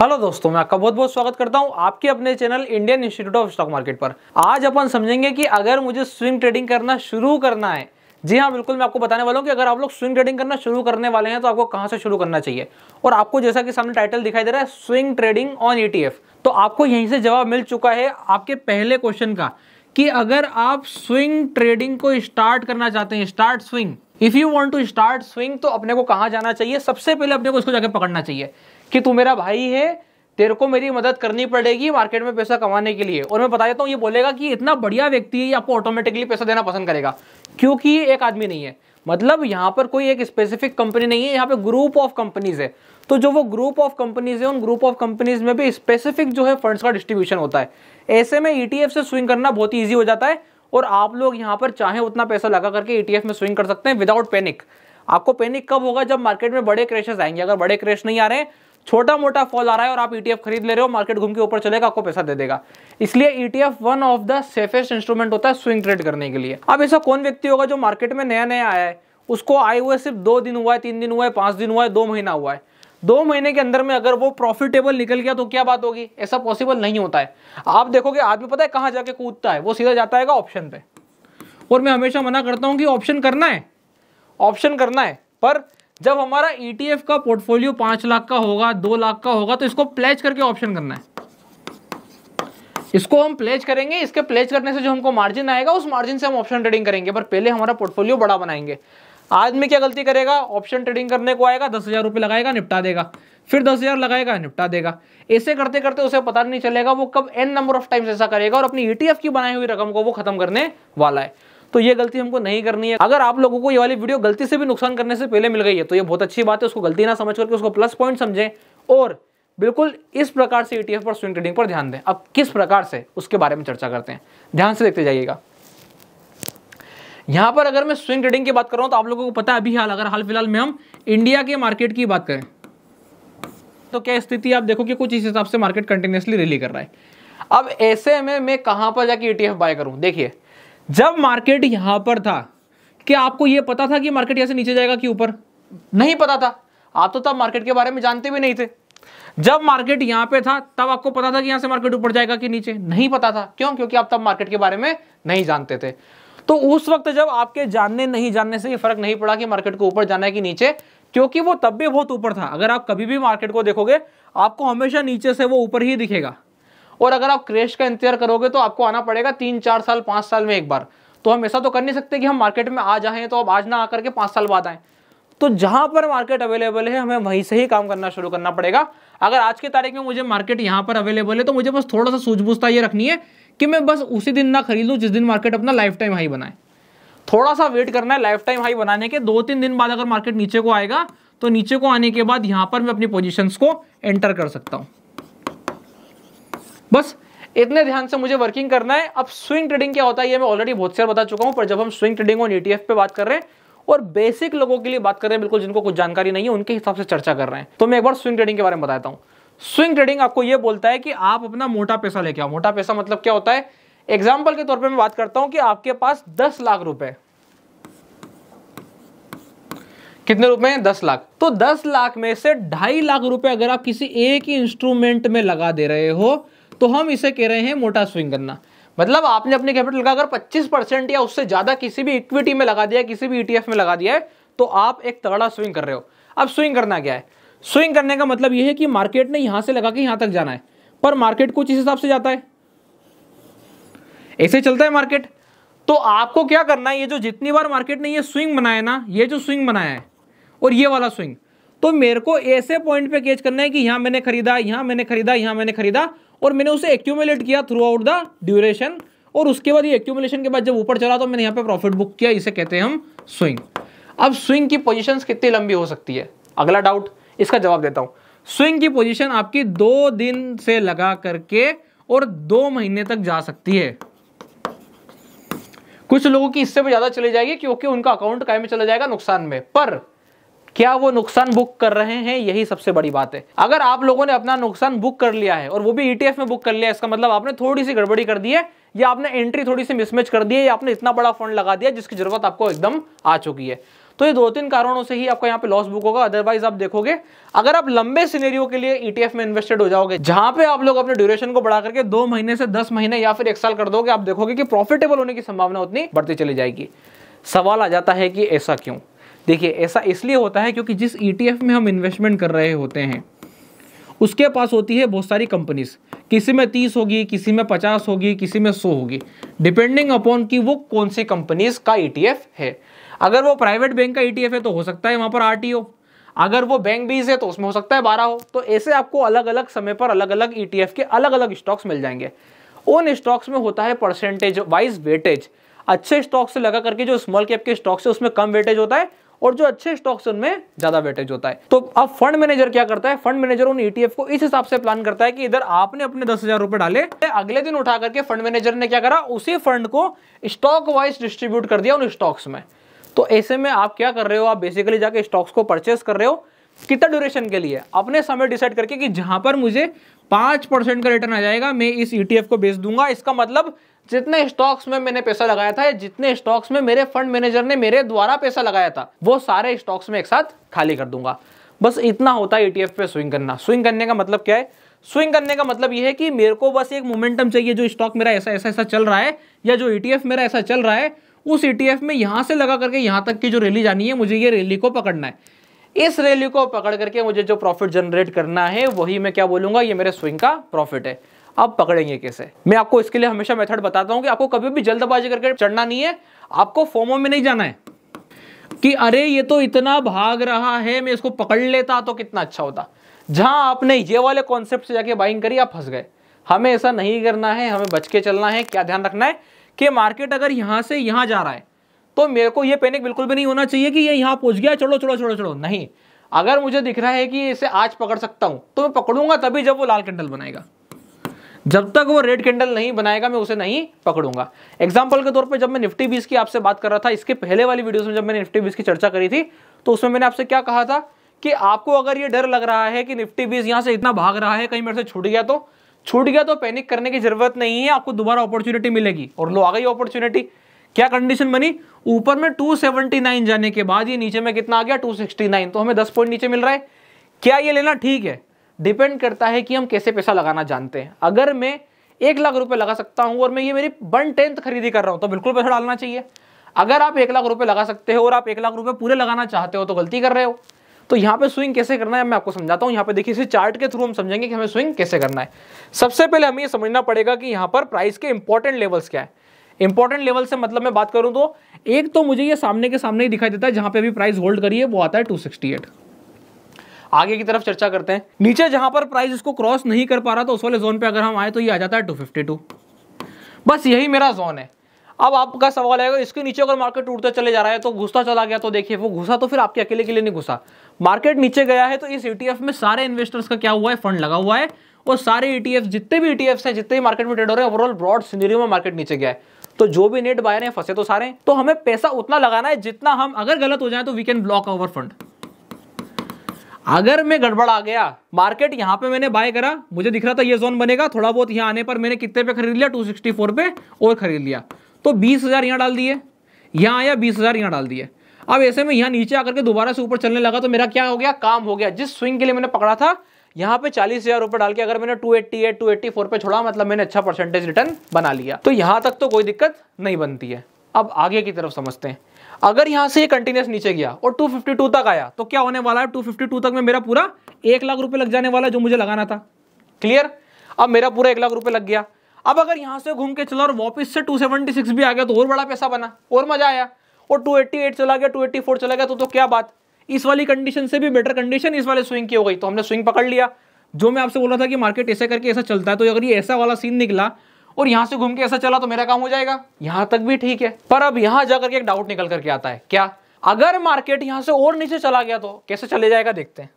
hello दोस्तों मैं आपका बहुत बहुत स्वागत करता हूं आपके अपने channel Indian Institute of Stock Market पर आज अपन समझेंगे कि अगर मुझे स्विंग ट्रेडिंग करना शुरू करना है जी हाँ बिल्कुल मैं आपको बताने वाला हूँ कि अगर आप लोग स्विंग ट्रेडिंग करना शुरू करने वाले हैं तो आपको कहाँ से शुरू करना चाहिए और आपको जैसा कि सामने टाइटल दिखाई दे रहा है swing trading on e e तो आपको यहीं से जवाब मिल चुका है आपके पहले क्वेश्चन का कि अगर आप स्विंग ट्रेडिंग को स्टार्ट करना चाहते हैं start swing if you want to start swing तो अपने को कहाँ जाना चाहिए सबसे पहले अपने को उसको जाके पकड़ना चाहिए कि तू मेरा भाई है तेरे को मेरी मदद करनी पड़ेगी मार्केट में पैसा कमाने के लिए और मैं बता देता हूँ ये बोलेगा कि इतना बढ़िया व्यक्ति है आपको ऑटोमेटिकली पैसा देना पसंद करेगा क्योंकि एक आदमी नहीं है मतलब यहाँ पर कोई एक स्पेसिफिक कंपनी नहीं है यहाँ पे ग्रुप ऑफ कंपनीज है तो जो वो ग्रुप ऑफ कंपनीज है उन ग्रुप ऑफ कंपनीज में भी स्पेसिफिक जो है फंड्स का डिस्ट्रीब्यूशन होता है ऐसे में ईटीएफ e से स्विंग करना बहुत ही ईजी हो जाता है और आप लोग यहाँ पर चाहे उतना पैसा लगा करके ईटीएफ e में स्विंग कर सकते हैं विदाउट पैनिक आपको पैनिक कब होगा जब मार्केट में बड़े क्रेशेस आएंगे अगर बड़े क्रेश नहीं आ रहे हैं छोटा मोटा फॉल आ रहा है और आप ईटीएफ e खरीद ले रहे हो मार्केट घूम के ऊपर चलेगा आपको पैसा दे देगा इसलिए ETF one of the safest instrument होता है स्विंग ट्रेड करने के लिए अब ऐसा कौन व्यक्ति होगा जो मार्केट में नया नया आया है उसको आए हुए सिर्फ दो दिन हुआ है तीन दिन हुआ है पांच दिन हुआ है दो महीना हुआ है दो महीने के अंदर में अगर वो प्रॉफिटेबल निकल गया तो क्या बात होगी ऐसा पॉसिबल नहीं होता है आप देखोगे आदमी पता है कहाँ जाके कूदता है वो सीधा जाता है ऑप्शन पे और मैं हमेशा मना करता हूं कि ऑप्शन करना है ऑप्शन करना है पर जब हमारा ईटीएफ e का पोर्टफोलियो पांच लाख का होगा दो लाख का होगा तो इसको प्लेज करके ऑप्शन करना है इसको हम प्लेज करेंगे इसके प्लेज करने से जो हमको मार्जिन आएगा उस मार्जिन से हम ऑप्शन ट्रेडिंग करेंगे पर पहले हमारा पोर्टफोलियो बड़ा बनाएंगे आदमी क्या गलती करेगा ऑप्शन ट्रेडिंग करने को आएगा दस हज़ार रुपये लगाएगा निपटा देगा फिर दस हज़ार लगाएगा निपटा देगा ऐसे करते करते उसे पता नहीं चलेगा वो कब एन नंबर ऑफ टाइम्स ऐसा करेगा और अपनी ईटीएफ e की बनाई हुई रकम को वो खत्म करने वाला है तो ये गलती हमको नहीं करनी है अगर आप लोगों को ये वाली वीडियो गलती से भी नुकसान करने से पहले मिल गई है तो ये बहुत अच्छी बात है उसको गलती ना समझ करके उसको प्लस पॉइंट समझें और बिल्कुल इस प्रकार से ईटीएफ e पर स्विंग ट्रेडिंग पर ध्यान दें अब किस प्रकार से उसके बारे में चर्चा करते हैं ध्यान से देखते जाइएगा यहां पर अगर मैं स्विंग ट्रेडिंग की बात कर रहा तो आप लोगों को पता है अभी हाल अगर हाल फिलहाल में हम इंडिया के मार्केट की बात करें तो क्या स्थिति आप देखो कि कुछ इस हिसाब से मार्केट कंटिन्यूसली रैली कर रहा है अब ऐसे में मैं कहां पर जाके ईटीएफ बाय करूं देखिए जब मार्केट यहां पर था क्या आपको यह पता था कि मार्केट यहां से नीचे जाएगा कि ऊपर नहीं पता था आप तो तब मार्केट के बारे में जानते भी नहीं थे जब मार्केट यहां पे था तब आपको पता था कि यहां से मार्केट ऊपर जाएगा कि नीचे नहीं पता था क्यों क्योंकि आप तब मार्केट के बारे में नहीं जानते थे तो उस वक्त जब आपके जानने नहीं जानने से ये फर्क नहीं पड़ा कि मार्केट को ऊपर जाना है कि नीचे क्योंकि वो तब भी बहुत ऊपर था अगर आप कभी भी मार्केट को देखोगे आपको हमेशा नीचे से वो ऊपर ही दिखेगा और अगर आप क्रेश का इंतजार करोगे तो आपको आना पड़ेगा तीन चार साल पाँच साल में एक बार तो हम ऐसा तो कर नहीं सकते कि हम मार्केट में आ जाएँ तो आप आज ना आकर के पाँच साल बाद आएँ तो जहाँ पर मार्केट अवेलेबल है हमें वहीं से ही काम करना शुरू करना पड़ेगा अगर आज की तारीख में मुझे मार्केट यहाँ पर अवेलेबल है तो मुझे बस थोड़ा सा सूझबूझता ये रखनी है कि मैं बस उसी दिन ना खरीदूँ जिस दिन मार्केट अपना लाइफ टाइम हाई बनाए थोड़ा सा वेट करना है लाइफ टाइम हाई बनाने के दो तीन दिन बाद अगर मार्केट नीचे को आएगा तो नीचे को आने के बाद यहाँ पर मैं अपनी पोजिशन को एंटर कर सकता हूँ बस इतने ध्यान से मुझे वर्किंग करना है अब स्विंग ट्रेडिंग क्या होता है ये मैं ऑलरेडी बहुत सारे बता चुका हूँ पर जब हम स्विंग ट्रेडिंग और ईटीएफ e पे बात कर रहे हैं और बेसिक लोगों के लिए बात कर रहे हैं बिल्कुल जिनको कुछ जानकारी नहीं है उनके हिसाब से चर्चा कर रहे हैं तो मैं एक बार स्विंग ट्रेडिंग के बारे में बताता हूँ स्विंग ट्रेडिंग आपको यह बोलता है कि आप अपना मोटा पैसा लेके आओ मोटा पैसा मतलब क्या होता है एग्जाम्पल के तौर पर मैं बात करता हूँ कि आपके पास दस लाख रुपए कितने रुपए हैं दस लाख तो दस लाख में से ढाई लाख रुपए अगर आप किसी एक ही इंस्ट्रूमेंट में लगा दे रहे हो तो हम इसे कह रहे हैं मोटा स्विंग करना मतलब आपने अपने कैपिटल का अगर 25 परसेंट या उससे ज़्यादा किसी भी इक्विटी में लगा दिया किसी भी ईटीएफ e में लगा दिया है तो आप एक तगड़ा स्विंग कर रहे हो अब स्विंग करना क्या है स्विंग करने का मतलब यह है कि मार्केट ने यहां से लगा के यहां तक जाना है पर मार्केट कुछ इस हिसाब से जाता है ऐसे चलता है मार्केट तो आपको क्या करना है ये जो जितनी बार मार्केट ने ये स्विंग बनाया ना ये जो स्विंग बनाया है और ये वाला स्विंग तो मेरे को ऐसे पॉइंट पे कैच करना है कि यहां मैंने खरीदा यहां मैंने खरीदा यहां मैंने खरीदा और मैंने उसे एक्यूमुलेट किया थ्रू आउट द ड्यूरेशन और उसके बाद ये एक्यूमुलेशन के बाद जब ऊपर चला तो मैंने यहाँ पे प्रॉफिट बुक किया इसे कहते हैं हम स्विंग अब स्विंग की पोजिशन कितनी लंबी हो सकती है अगला डाउट इसका जवाब देता हूँ स्विंग की पोजिशन आपकी दो दिन से लगा करके और दो महीने तक जा सकती है कुछ लोगों की इससे भी ज्यादा चली जाएगी क्योंकि उनका अकाउंट कायम चला जाएगा नुकसान में पर क्या वो नुकसान बुक कर रहे हैं यही सबसे बड़ी बात है अगर आप लोगों ने अपना नुकसान बुक कर लिया है और वो भी ईटीएफ e में बुक कर लिया इसका मतलब आपने थोड़ी सी गड़बड़ी कर दी है या आपने एंट्री थोड़ी सी मिसमैच कर दी है या आपने इतना बड़ा फंड लगा दिया जिसकी जरूरत आपको एकदम आ चुकी है तो ये दो तीन कारणों से ही आपका यहाँ पे लॉस बुक होगा अदरवाइज आप देखोगे अगर आप लंबे सिनेरियो के लिए ईटीएफ e में इन्वेस्टेड हो जाओगे जहां पे आप लोग अपने ड्यूरेशन को बढ़ा करके दो महीने से दस महीने या फिर एक साल कर दोगे आप देखोगे कि प्रॉफिटेबल होने की संभावना उतनी बढ़ती चली जाएगी सवाल आ जाता है कि ऐसा क्यों देखिए ऐसा इसलिए होता है क्योंकि जिस ईटीएफ e में हम इन्वेस्टमेंट कर रहे होते हैं उसके पास होती है बहुत सारी कंपनीज किसी में तीस होगी किसी में पचास होगी किसी में सौ होगी डिपेंडिंग अपॉन कि वो कौन सी कंपनीज का ई e है अगर वो प्राइवेट बैंक का ई e है तो हो सकता है वहाँ पर आरटीओ अगर वो बैंक बीस है तो उसमें हो सकता है बारह हो तो ऐसे आपको अलग अलग समय पर अलग अलग ईटीएफ के अलग अलग स्टॉक्स मिल जाएंगे उन स्टॉक्स में होता है परसेंटेज वाइज वेटेज अच्छे स्टॉक से लगा करके जो स्मॉल कैप के स्टॉक्स है उसमें कम वेटेज होता है और जो अच्छे स्टॉक्स उनमें ज्यादा वेटेज होता है तो अब फंड मैनेजर क्या करता है फंड मैनेजर उन ईटीएफ e को इस हिसाब से प्लान करता है कि इधर आपने अपने दस हजार रुपए डाले अगले दिन उठा करके फंड मैनेजर ने क्या करा उसी फंड को स्टॉक वाइज डिस्ट्रीब्यूट कर दिया उन स्टॉक्स में तो ऐसे में आप क्या कर रहे हो आप बेसिकली जाके स्टॉक्स को परचेस कर रहे हो कितना ड्यूरेशन के लिए अपने समय डिसाइड करके कि जहां पर मुझे पांच परसेंट का रिटर्न आ जाएगा मैं इस ईटीएफ e को बेच दूंगा इसका मतलब जितने स्टॉक्स में मैंने पैसा लगाया था या जितने स्टॉक्स में मेरे फंड मैनेजर ने मेरे द्वारा पैसा लगाया था वो सारे स्टॉक्स में एक साथ खाली कर दूंगा बस इतना होता है ईटीएफ e पे स्विंग करना स्विंग करने का मतलब क्या है स्विंग करने का मतलब यह है कि मेरे को बस एक मोमेंटम चाहिए जो स्टॉक मेरा ऐसा ऐसा ऐसा चल रहा है या जो ईटीएफ e मेरा ऐसा चल रहा है उस ईटीएफ e में यहाँ से लगा करके यहाँ तक की जो रैली जानी है मुझे ये रैली को पकड़ना है इस रैली को पकड़ करके मुझे जो प्रॉफिट जनरेट करना है वही मैं क्या बोलूंगा ये मेरे स्विंग का प्रॉफिट है आप पकड़ेंगे कैसे मैं आपको इसके लिए हमेशा मेथड बताता हूँ कि आपको कभी भी जल्दबाजी करके चढ़ना नहीं है आपको फोमो में नहीं जाना है कि अरे ये तो इतना भाग रहा है मैं इसको पकड़ लेता तो कितना अच्छा होता जहां आपने ये वाले कॉन्सेप्ट से जाके बाइंग करी आप फंस गए हमें ऐसा नहीं करना है हमें बच के चलना है क्या ध्यान रखना है कि मार्केट अगर यहां से यहां जा रहा है तो मेरे को ये पैनिक बिल्कुल भी नहीं होना चाहिए कि ये यहाँ पहुंच गया चलो चलो चलो चलो नहीं अगर मुझे दिख रहा है कि इसे आज पकड़ सकता हूं तो मैं पकड़ूंगा तभी जब वो लाल कैंडल बनाएगा जब तक वो रेड कैंडल नहीं बनाएगा मैं उसे नहीं पकड़ूंगा एग्जाम्पल के तौर पर जब मैं निफ्टी बीस की आपसे बात कर रहा था इसके पहले वाली वीडियोस में जब मैंने निफ्टी बीस की चर्चा करी थी तो उसमें मैंने आपसे क्या कहा था कि आपको अगर ये डर लग रहा है कि निफ्टी बीस यहाँ से इतना भाग रहा है कहीं मेरे से छूट गया तो छूट गया तो पैनिक करने की जरूरत नहीं है आपको दोबारा अपॉर्चुनिटी मिलेगी और लो आ गई अपॉर्चुनिटी क्या कंडीशन बनी ऊपर में 279 जाने के बाद ये नीचे में कितना आ गया 269 तो हमें 10 पॉइंट नीचे मिल रहा है क्या ये लेना ठीक है डिपेंड करता है कि हम कैसे पैसा लगाना जानते हैं अगर मैं एक लाख रुपए लगा सकता हूं और मैं ये मेरी वन टेंथ खरीदी कर रहा हूं तो बिल्कुल पैसा डालना चाहिए अगर आप एक लाख रुपए लगा सकते हो और आप एक लाख रुपए पूरे लगाना चाहते हो तो गलती कर रहे हो तो यहाँ पे स्विंग कैसे करना है मैं आपको समझाता हूँ यहाँ पे देखिए इसी चार्ट के थ्रू हम समझेंगे कि हमें स्विंग कैसे करना है सबसे पहले हमें यह समझना पड़ेगा कि यहाँ पर प्राइस के इंपॉर्टेंट लेवल्स क्या है इंपॉर्टेंट लेवल से मतलब मैं बात करूँ तो एक तो मुझे ये सामने के सामने ही दिखाई देता है जहाँ पे अभी प्राइस होल्ड करिए वो आता है टू सिक्सटी एट आगे की तरफ चर्चा करते हैं नीचे जहां पर प्राइस इसको क्रॉस नहीं कर पा रहा तो उस वाले जोन पे अगर हम आए तो ये आ जाता है 252 बस यही मेरा जोन है अब आपका सवाल आएगा इसके नीचे अगर मार्केट टूटता चले जा रहा है तो घुसता चला गया तो देखिए वो घुसा तो फिर आपके अकेले के लिए नहीं घुसा मार्केट नीचे गया है तो इस ई e में सारे इन्वेस्टर्स का क्या हुआ है फंड लगा हुआ है और सारे ईटीएफ e जितने भी ईटीएफ e हैं जितने भी मार्केट में ट्रेड हो रहे हैं ओवरऑल ब्रॉड सीनरी में मार्केट नीचे गया है तो जो भी नेट बायर हैं फंसे तो सारे तो हमें पैसा उतना लगाना है जितना हम अगर गलत हो जाए तो we can block over fund अगर मैं गड़बड़ आ गया मार्केट यहां पे मैंने बाय करा मुझे दिख रहा था ये जोन बनेगा थोड़ा बहुत यहाँ आने पर मैंने कितने पे खरीद लिया 264 पे और खरीद लिया तो बीस हज़ार यहाँ डाल दिए यहाँ आया बीस हज़ार यहाँ डाल दिए अब ऐसे में यहाँ नीचे आकर के दोबारा से ऊपर चलने लगा तो मेरा क्या हो गया काम हो गया जिस स्विंग के लिए मैंने पकड़ा था यहाँ पे चालीस हजार रुपये डाल के अगर मैंने 288, 284 पे छोड़ा मतलब मैंने अच्छा परसेंटेज रिटर्न बना लिया तो यहाँ तक तो कोई दिक्कत नहीं बनती है अब आगे की तरफ समझते हैं अगर यहां से ये कंटिन्यूस नीचे गया और 252 तक आया तो क्या होने वाला है 252 तक में मेरा पूरा एक लाख रुपए लग जाने वाला है जो मुझे लगाना था क्लियर अब मेरा पूरा एक लाख रुपए लग गया अब अगर यहां से घूम के चला और वापस से 276 भी आ गया तो और बड़ा पैसा बना और मजा आया और 288 चला गया 284 चला गया तो तो क्या बात इस वाली कंडीशन से भी बेटर कंडीशन इस वाले स्विंग की हो गई तो हमने स्विंग पकड़ लिया जो मैं आपसे बोला था कि मार्केट ऐसे करके ऐसा चलता है तो अगर ये ऐसा वाला सीन निकला और यहां से घूम के ऐसा चला तो मेरा काम हो जाएगा यहां तक भी ठीक है पर अब यहां जाकर के एक डाउट निकल करके आता है क्या अगर मार्केट यहां से और नीचे चला गया तो कैसे चले जाएगा देखते हैं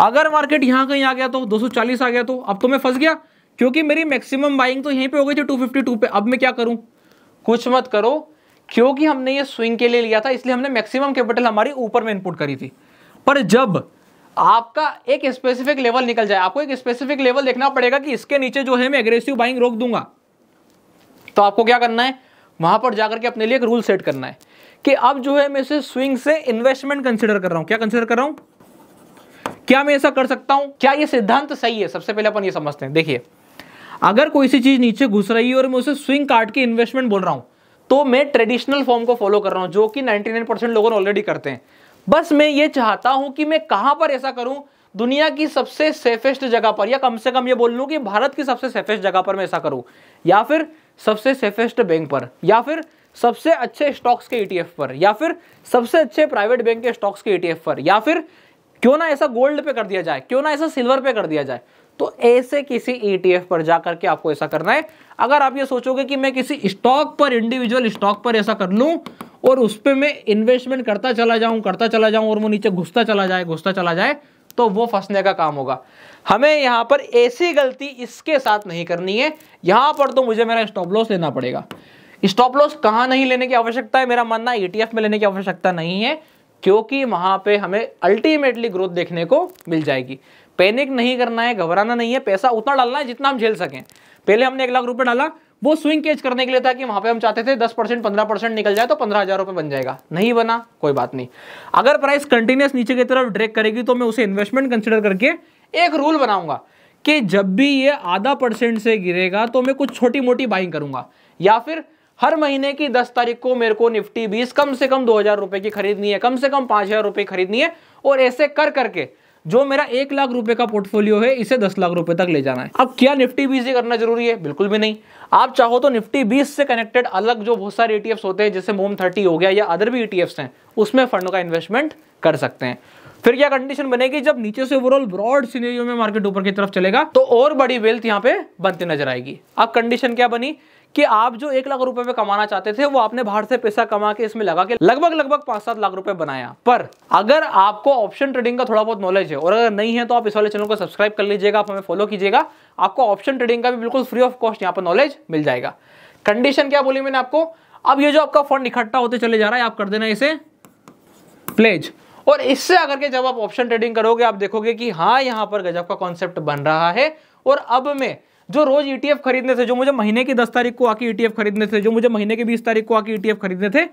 अगर मार्केट यहां कहीं आ गया तो 240 आ गया तो अब तो मैं फंस गया क्योंकि मेरी मैक्सिमम बाइंग तो यहीं पे हो गई थी 252 पे अब मैं क्या करूं कुछ मत करो क्योंकि हमने ये स्विंग के लिए लिया था इसलिए हमने मैक्सिमम कैपिटल हमारी ऊपर में इनपुट करी थी पर जब आपका एक स्पेसिफिक लेवल निकल जाए आपको एक स्पेसिफिक लेवल देखना पड़ेगा कि इसके नीचे जो है मैं एग्रेसिव बाइंग रोक दूंगा तो आपको क्या करना है वहां पर जाकर के अपने लिए एक रूल सेट करना है कि अब जो है मैं स्विंग से इन्वेस्टमेंट कंसिडर कर रहा हूं क्या कंसिडर कर रहा हूं क्या मैं ऐसा कर सकता हूं क्या यह सिद्धांत सही है सबसे पहले अपन ये समझते हैं देखिए अगर कोई सी चीज नीचे घुस रही है और मैं उसे स्विंग काट के इन्वेस्टमेंट बोल रहा हूं तो मैं ट्रेडिशनल फॉर्म को फॉलो कर रहा हूं जो कि 99 लोगों ने ऑलरेडी करते हैं बस मैं ये चाहता हूं कि मैं कहां पर ऐसा करूं दुनिया की सबसे सेफेस्ट जगह पर या कम से कम ये बोल लूं कि भारत की सबसे सेफेस्ट जगह पर मैं ऐसा करूँ या फिर सबसे सेफेस्ट बैंक पर या फिर सबसे अच्छे स्टॉक्स के ईटीएफ e पर या फिर सबसे अच्छे प्राइवेट बैंक के स्टॉक्स के ईटीएफ e पर या फिर क्यों ना ऐसा गोल्ड पे कर दिया जाए क्यों ना ऐसा सिल्वर पे कर दिया जाए तो ऐसे किसी ईटीएफ e पर जा करके आपको ऐसा करना है अगर आप ये सोचोगे कि मैं किसी स्टॉक पर इंडिविजुअल स्टॉक पर ऐसा कर लूँ और उस पर मैं इन्वेस्टमेंट करता चला जाऊं करता चला जाऊं और वो नीचे घुसता चला जाए घुसता चला जाए तो वो फंसने का काम होगा हमें यहां पर ऐसी गलती इसके साथ नहीं करनी है यहां पर तो मुझे मेरा स्टॉप लॉस लेना पड़ेगा स्टॉप लॉस कहां नहीं लेने की आवश्यकता है मेरा मानना ईटीएफ e में लेने की आवश्यकता नहीं है क्योंकि वहां पे हमें अल्टीमेटली ग्रोथ देखने को मिल जाएगी पैनिक नहीं करना है घबराना नहीं है पैसा उतना डालना है जितना हम झेल सकें पहले हमने एक लाख रुपए डाला वो स्विंग कैच करने के लिए था कि वहां पे हम चाहते थे 10 परसेंट पंद्रह परसेंट निकल जाए तो पंद्रह हजार रुपए बन जाएगा नहीं बना कोई बात नहीं अगर प्राइस कंटिन्यूस नीचे की तरफ ड्रेक करेगी तो मैं उसे इन्वेस्टमेंट कंसिडर करके एक रूल बनाऊंगा कि जब भी ये आधा परसेंट से गिरेगा तो मैं कुछ छोटी मोटी बाइंग करूंगा या फिर हर महीने की दस तारीख को मेरे को निफ्टी बीस कम से कम दो हजार रुपए की खरीदनी है कम से कम पांच हजार रुपए खरीदनी है और ऐसे कर करके जो मेरा एक लाख रुपए का पोर्टफोलियो है इसे दस लाख रुपए तक ले जाना है अब क्या निफ्टी बीस से करना जरूरी है बिल्कुल भी नहीं आप चाहो तो निफ्टी बीस से कनेक्टेड अलग जो बहुत सारे ई e होते हैं जैसे मोम थर्टी हो गया या अदर भी ई e हैं उसमें फंडों का इन्वेस्टमेंट कर सकते हैं फिर क्या कंडीशन बनेगी जब नीचे से ओवरऑल ब्रॉड सीनेरियो में मार्केट ऊपर की तरफ चलेगा तो और बड़ी वेल्थ यहाँ पे बनती नजर आएगी अब कंडीशन क्या बनी कि आप जो एक लाख रुपए में कमाना चाहते थे वो आपने बाहर से पैसा कमा के इसमें लगा के लगभग लगभग पांच सात लाख रुपए बनाया पर अगर आपको ऑप्शन ट्रेडिंग का थोड़ा बहुत नॉलेज है और अगर नहीं है तो आप इस वाले चैनल को सब्सक्राइब कर लीजिएगा आप हमें फॉलो कीजिएगा आपको ऑप्शन ट्रेडिंग का भी बिल्कुल फ्री ऑफ कॉस्ट यहाँ पर नॉलेज मिल जाएगा कंडीशन क्या बोली मैंने आपको अब ये जो आपका फंड इकट्ठा होते चले जा रहा है आप कर देना इसे प्लेज और इससे आकर के जब आप ऑप्शन ट्रेडिंग करोगे आप देखोगे कि हाँ यहाँ पर गजब का कॉन्सेप्ट बन रहा है और अब मैं जो रोज ईटीएफ e खरीदने थे जो मुझे महीने की दस तारीख को आके ईटीएफ e खरीदने थे जो मुझे महीने की बीस तारीख को आके ईटीएफ e खरीदने थे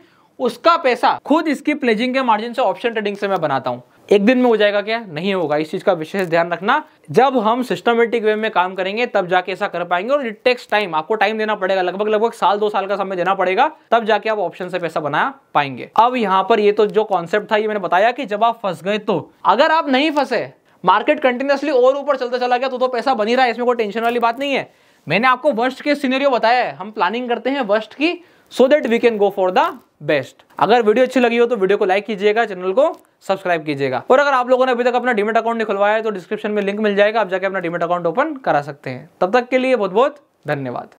उसका पैसा खुद इसकी प्लेजिंग के मार्जिन से ऑप्शन ट्रेडिंग से मैं बनाता हूँ एक दिन में हो जाएगा क्या नहीं होगा इस चीज का विशेष ध्यान रखना जब हम सिस्टमेटिक वे में काम करेंगे तब जाके ऐसा कर पाएंगे और इट टेक्स टाइम आपको टाइम देना पड़ेगा लगभग लगभग साल दो साल का समय देना पड़ेगा तब जाके आप ऑप्शन से पैसा बना पाएंगे अब यहाँ पर ये तो जो कॉन्सेप्ट था ये मैंने बताया कि जब आप फंस गए तो अगर आप नहीं फंसे मार्केट कंटिन्यूसली और ऊपर चलता चला गया तो तो पैसा बनी रहा है इसमें कोई टेंशन वाली बात नहीं है मैंने आपको वर्स्ट के सीनरियो बताया है हम प्लानिंग करते हैं वर्स्ट की so that we can go for the best अगर वीडियो अच्छी लगी हो तो वीडियो को लाइक कीजिएगा चैनल को सब्सक्राइब कीजिएगा और अगर आप लोगों ने अभी तक अपना डिमेट अकाउंट नहीं खुलवाया है तो डिस्क्रिप्शन में लिंक मिल जाएगा आप जाके अपना डिमेट अकाउंट ओपन करा सकते हैं तब तक के लिए बहुत बहुत धन्यवाद